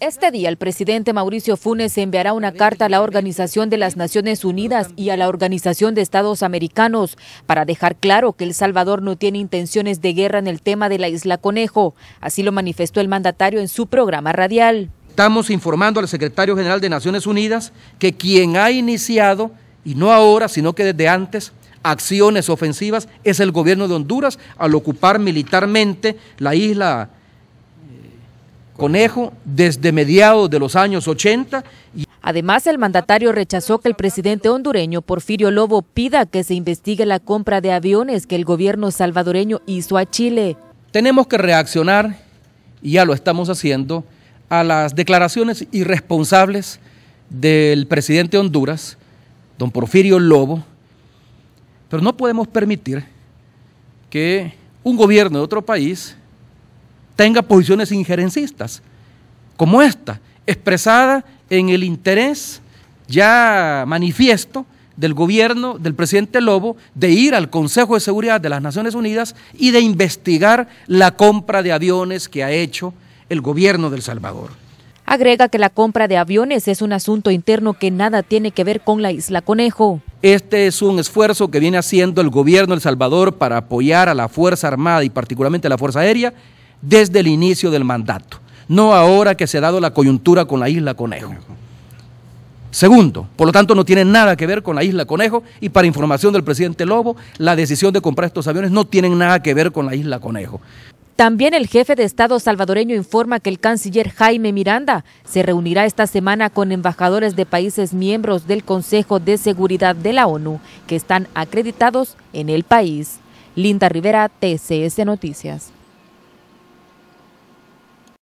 Este día el presidente Mauricio Funes enviará una carta a la Organización de las Naciones Unidas y a la Organización de Estados Americanos para dejar claro que El Salvador no tiene intenciones de guerra en el tema de la isla Conejo. Así lo manifestó el mandatario en su programa radial. Estamos informando al secretario general de Naciones Unidas que quien ha iniciado, y no ahora, sino que desde antes, acciones ofensivas es el gobierno de Honduras al ocupar militarmente la isla Conejo desde mediados de los años 80. Además, el mandatario rechazó que el presidente hondureño Porfirio Lobo pida que se investigue la compra de aviones que el gobierno salvadoreño hizo a Chile. Tenemos que reaccionar, y ya lo estamos haciendo, a las declaraciones irresponsables del presidente Honduras, don Porfirio Lobo, pero no podemos permitir que un gobierno de otro país tenga posiciones injerencistas, como esta, expresada en el interés ya manifiesto del gobierno del presidente Lobo de ir al Consejo de Seguridad de las Naciones Unidas y de investigar la compra de aviones que ha hecho el gobierno del Salvador. Agrega que la compra de aviones es un asunto interno que nada tiene que ver con la isla Conejo. Este es un esfuerzo que viene haciendo el gobierno del Salvador para apoyar a la Fuerza Armada y particularmente a la Fuerza Aérea desde el inicio del mandato, no ahora que se ha dado la coyuntura con la isla Conejo. Segundo, por lo tanto no tiene nada que ver con la isla Conejo y para información del presidente Lobo, la decisión de comprar estos aviones no tienen nada que ver con la isla Conejo. También el jefe de Estado salvadoreño informa que el canciller Jaime Miranda se reunirá esta semana con embajadores de países miembros del Consejo de Seguridad de la ONU que están acreditados en el país. Linda Rivera, TCS Noticias.